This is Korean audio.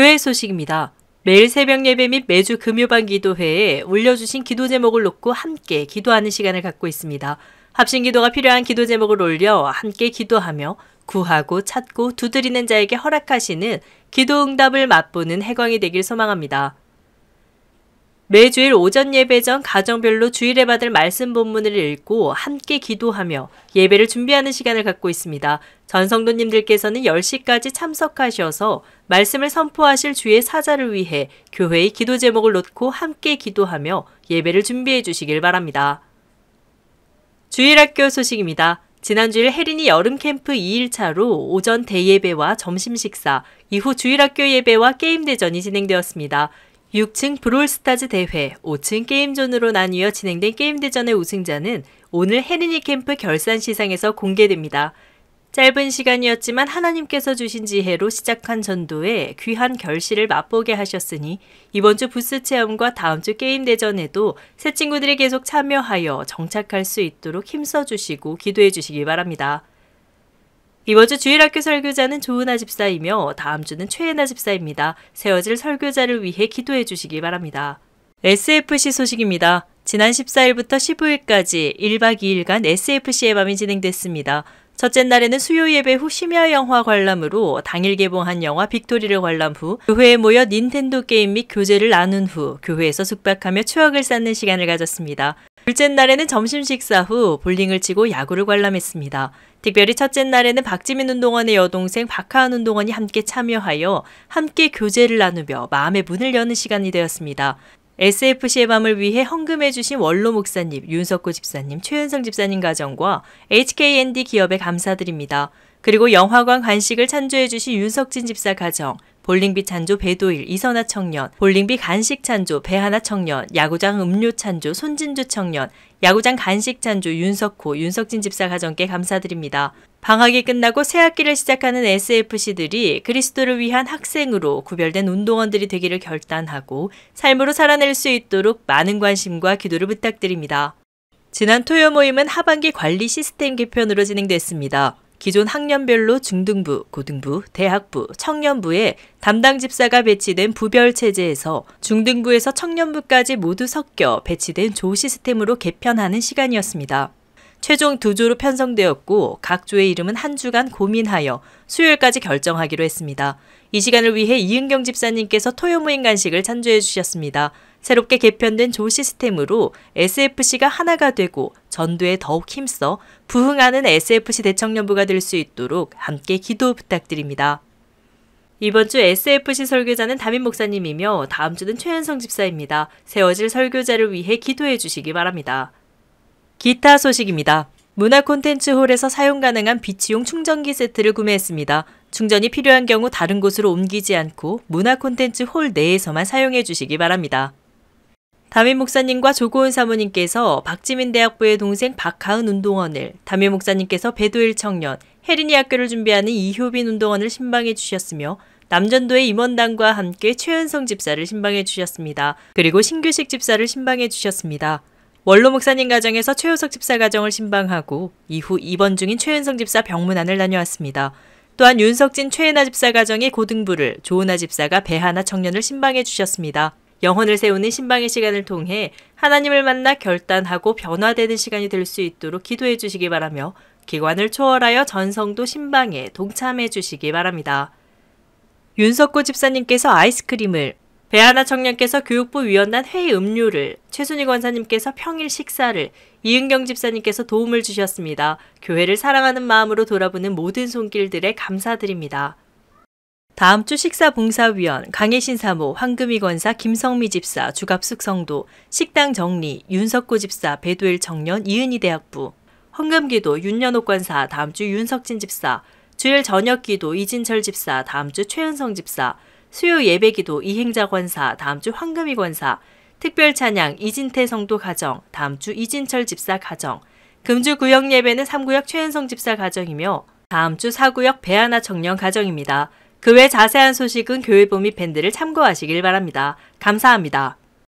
교회 소식입니다. 매일 새벽 예배 및 매주 금요반 기도회에 올려주신 기도 제목을 놓고 함께 기도하는 시간을 갖고 있습니다. 합심 기도가 필요한 기도 제목을 올려 함께 기도하며 구하고 찾고 두드리는 자에게 허락하시는 기도 응답을 맛보는 해광이 되길 소망합니다. 매주일 오전 예배 전 가정별로 주일에 받을 말씀 본문을 읽고 함께 기도하며 예배를 준비하는 시간을 갖고 있습니다. 전성도님들께서는 10시까지 참석하셔서 말씀을 선포하실 주의 사자를 위해 교회의 기도 제목을 놓고 함께 기도하며 예배를 준비해 주시길 바랍니다. 주일 학교 소식입니다. 지난주일 혜린이 여름 캠프 2일차로 오전 대예배와 점심 식사, 이후 주일학교 예배와 게임 대전이 진행되었습니다. 6층 브롤스타즈 대회 5층 게임존으로 나뉘어 진행된 게임대전의 우승자는 오늘 헤리니 캠프 결산 시상에서 공개됩니다. 짧은 시간이었지만 하나님께서 주신 지혜로 시작한 전도에 귀한 결실을 맛보게 하셨으니 이번 주 부스 체험과 다음 주 게임 대전에도 새 친구들이 계속 참여하여 정착할 수 있도록 힘써 주시고 기도해 주시기 바랍니다. 이번 주 주일학교 설교자는 조은아 집사이며 다음 주는 최애나 집사입니다. 세워질 설교자를 위해 기도해 주시기 바랍니다. SFC 소식입니다. 지난 14일부터 15일까지 1박 2일간 SFC의 밤이 진행됐습니다. 첫째 날에는 수요 예배 후 심야 영화 관람으로 당일 개봉한 영화 빅토리를 관람 후 교회에 모여 닌텐도 게임 및 교재를 나눈 후 교회에서 숙박하며 추억을 쌓는 시간을 가졌습니다. 둘째 날에는 점심 식사 후 볼링을 치고 야구를 관람했습니다. 특별히 첫째 날에는 박지민 운동원의 여동생 박하은 운동원이 함께 참여하여 함께 교제를 나누며 마음의 문을 여는 시간이 되었습니다. SFC의 밤을 위해 헌금해주신 원로 목사님, 윤석구 집사님, 최현성 집사님 가정과 HKND 기업에 감사드립니다. 그리고 영화관 간식을 찬조해주신 윤석진 집사 가정, 볼링비 찬조 배도일, 이선아 청년, 볼링비 간식 찬조 배하나 청년, 야구장 음료 찬조 손진주 청년, 야구장 간식 찬조 윤석호, 윤석진 집사 가정께 감사드립니다. 방학이 끝나고 새학기를 시작하는 SFC들이 그리스도를 위한 학생으로 구별된 운동원들이 되기를 결단하고 삶으로 살아낼 수 있도록 많은 관심과 기도를 부탁드립니다. 지난 토요 모임은 하반기 관리 시스템 개편으로 진행됐습니다. 기존 학년별로 중등부, 고등부, 대학부, 청년부에 담당 집사가 배치된 부별 체제에서 중등부에서 청년부까지 모두 섞여 배치된 조 시스템으로 개편하는 시간이었습니다. 최종 두 조로 편성되었고 각 조의 이름은 한 주간 고민하여 수요일까지 결정하기로 했습니다. 이 시간을 위해 이은경 집사님께서 토요 모임 간식을 찬조해 주셨습니다. 새롭게 개편된 조 시스템으로 SFC가 하나가 되고 전도에 더욱 힘써 부흥하는 SFC 대청년부가 될 수 있도록 함께 기도 부탁드립니다. 이번 주 SFC 설교자는 담임 목사님이며 다음 주는 최현성 집사입니다. 세워질 설교자를 위해 기도해 주시기 바랍니다. 기타 소식입니다. 문화 콘텐츠 홀에서 사용 가능한 비치용 충전기 세트를 구매했습니다. 충전이 필요한 경우 다른 곳으로 옮기지 않고 문화 콘텐츠 홀 내에서만 사용해 주시기 바랍니다. 담임 목사님과 조고은 사모님께서 박지민 대학부의 동생 박하은 운동원을, 담임 목사님께서 배도일 청년, 혜린이 학교를 준비하는 이효빈 운동원을 신방해 주셨으며 남전도의 임원단과 함께 최은성 집사를 신방해 주셨습니다. 그리고 신규식 집사를 신방해 주셨습니다. 원로 목사님 가정에서 최효석 집사 가정을 신방하고 이후 입원 중인 최은성 집사 병문안을 다녀왔습니다. 또한 윤석진 최애나 집사 가정의 고등부를 조은아 집사가 배하나 청년을 신방해 주셨습니다. 영혼을 세우는 신방의 시간을 통해 하나님을 만나 결단하고 변화되는 시간이 될 수 있도록 기도해 주시기 바라며 기관을 초월하여 전성도 신방에 동참해 주시기 바랍니다. 윤석구 집사님께서 아이스크림을 배하나 청년께서 교육부 위원단 회의 음료를, 최순희 권사님께서 평일 식사를, 이은경 집사님께서 도움을 주셨습니다. 교회를 사랑하는 마음으로 돌아보는 모든 손길들에 감사드립니다. 다음 주 식사봉사위원, 강혜신 사모, 황금희 권사, 김성미 집사, 주갑숙 성도, 식당 정리, 윤석구 집사, 배도일 청년, 이은희 대학부, 황금기도 윤연옥 권사, 다음 주 윤석진 집사, 주일 저녁기도, 이진철 집사, 다음 주 최은성 집사, 수요 예배기도 이행자 권사 다음 주 황금희 권사 특별 찬양 이진태 성도 가정 다음 주 이진철 집사 가정 금주 구역 예배는 3구역 최은성 집사 가정이며 다음 주 4구역 배하나 청년 가정입니다. 그 외 자세한 소식은 교회보미 팬들을 참고하시길 바랍니다. 감사합니다.